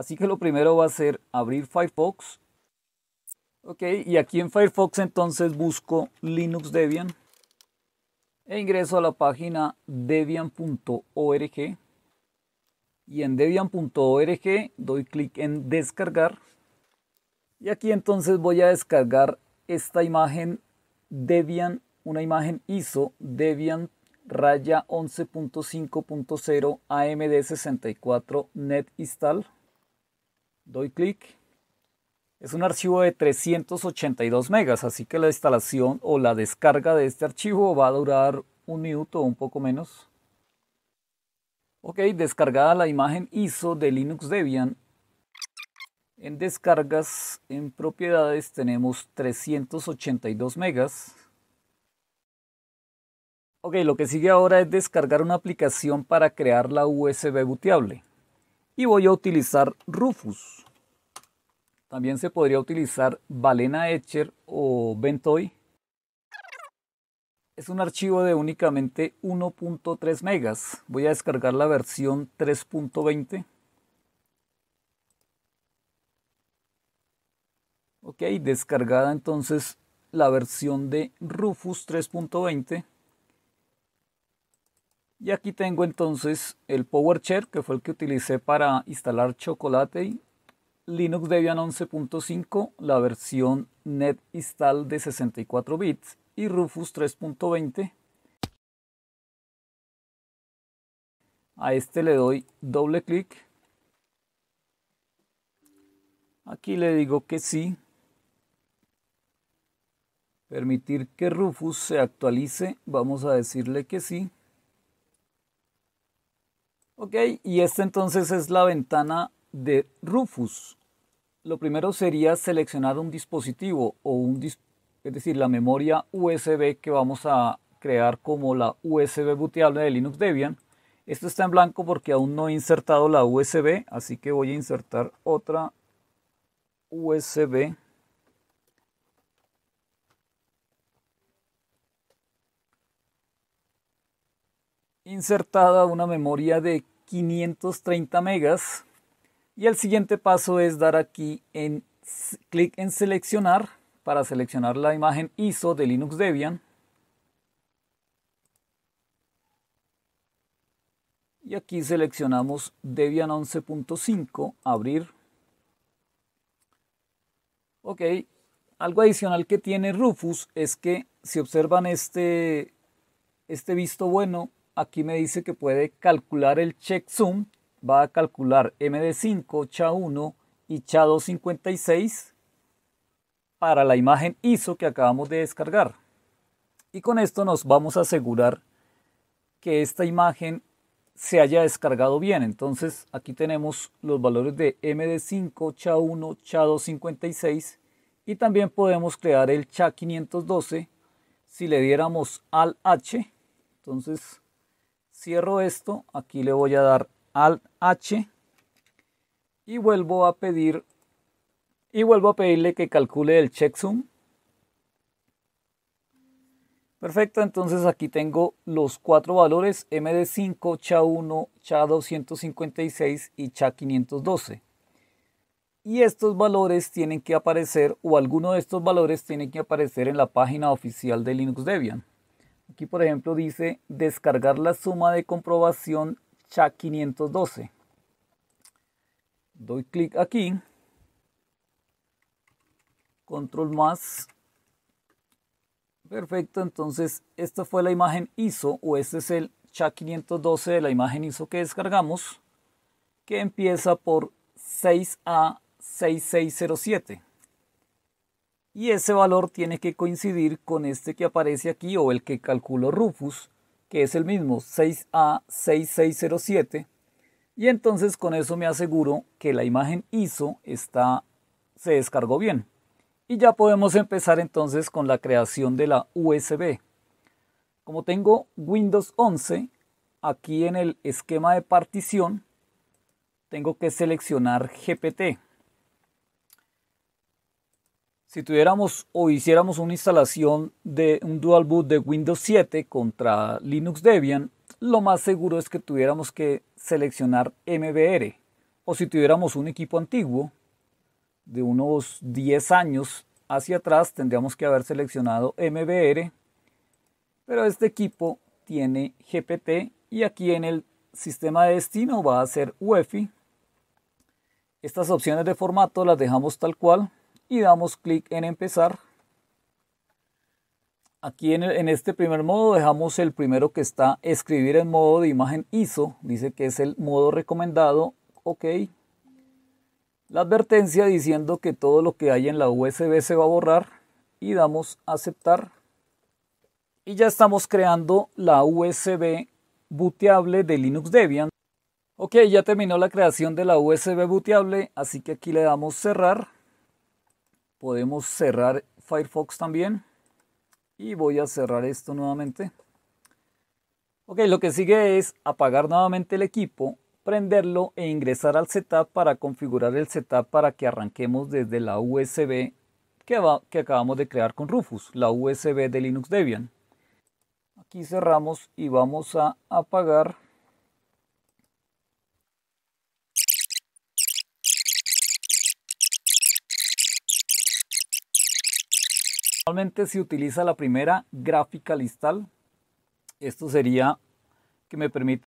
Así que lo primero va a ser abrir Firefox. Ok, y aquí en Firefox entonces busco Linux Debian e ingreso a la página debian.org y en debian.org doy clic en descargar y aquí entonces voy a descargar esta imagen Debian, una imagen ISO Debian raya 11.5.0 AMD64 net install doy clic. Es un archivo de 382 megas, así que la instalación o la descarga de este archivo va a durar un minuto o un poco menos. Ok, descargada la imagen ISO de Linux Debian. En descargas, en propiedades tenemos 382 megas. Ok, lo que sigue ahora es descargar una aplicación para crear la USB booteable y voy a utilizar Rufus. También se podría utilizar Balena Etcher o Ventoy. Es un archivo de únicamente 1.3 megas. Voy a descargar la versión 3.20. Ok, descargada entonces la versión de Rufus 3.20. Y aquí tengo entonces el PowerShell, que fue el que utilicé para instalar Chocolate. Linux Debian 11.5, la versión net install de 64 bits y Rufus 3.20. A este le doy doble clic. Aquí le digo que sí. Permitir que Rufus se actualice. Vamos a decirle que sí. Ok, y esta entonces es la ventana de Rufus. Lo primero sería seleccionar un dispositivo o un es decir, la memoria USB que vamos a crear como la USB booteable de Linux Debian. Esto está en blanco porque aún no he insertado la USB, así que voy a insertar otra USB. Insertada una memoria de 530 megas. Y el siguiente paso es dar aquí en clic en seleccionar para seleccionar la imagen ISO de Linux Debian. Y aquí seleccionamos Debian 11.5, abrir. Ok, algo adicional que tiene Rufus es que si observan este, este visto bueno aquí me dice que puede calcular el checksum, va a calcular MD5, CHA1 y CHA256 para la imagen ISO que acabamos de descargar. Y con esto nos vamos a asegurar que esta imagen se haya descargado bien. Entonces aquí tenemos los valores de MD5, CHA1, CHA256 y también podemos crear el CHA512 si le diéramos al H. Entonces Cierro esto, aquí le voy a dar al H y vuelvo a pedir y vuelvo a pedirle que calcule el checksum. Perfecto, entonces aquí tengo los cuatro valores MD5, CHA1, CHA256 y CHA512. Y estos valores tienen que aparecer, o alguno de estos valores tienen que aparecer en la página oficial de Linux Debian. Aquí, por ejemplo, dice descargar la suma de comprobación CHA512. Doy clic aquí. Control más. Perfecto, entonces esta fue la imagen ISO o este es el CHA512 de la imagen ISO que descargamos que empieza por 6A6607 y ese valor tiene que coincidir con este que aparece aquí o el que calculó Rufus, que es el mismo 6A6607, y entonces con eso me aseguro que la imagen ISO está, se descargó bien. Y ya podemos empezar entonces con la creación de la USB. Como tengo Windows 11, aquí en el esquema de partición, tengo que seleccionar GPT. Si tuviéramos o hiciéramos una instalación de un dual boot de Windows 7 contra Linux Debian, lo más seguro es que tuviéramos que seleccionar MBR. O si tuviéramos un equipo antiguo, de unos 10 años hacia atrás, tendríamos que haber seleccionado MBR. Pero este equipo tiene GPT y aquí en el sistema de destino va a ser UEFI. Estas opciones de formato las dejamos tal cual y damos clic en empezar. Aquí en, este primer modo dejamos el primero que está escribir en modo de imagen ISO, dice que es el modo recomendado, ok. La advertencia diciendo que todo lo que hay en la USB se va a borrar y damos aceptar. Y ya estamos creando la USB booteable de Linux Debian. Ok, ya terminó la creación de la USB booteable, así que aquí le damos cerrar podemos cerrar Firefox también y voy a cerrar esto nuevamente ok lo que sigue es apagar nuevamente el equipo prenderlo e ingresar al setup para configurar el setup para que arranquemos desde la USB que, acabamos de crear con Rufus la USB de Linux Debian aquí cerramos y vamos a apagar Normalmente se utiliza la primera gráfica listal. Esto sería que me permite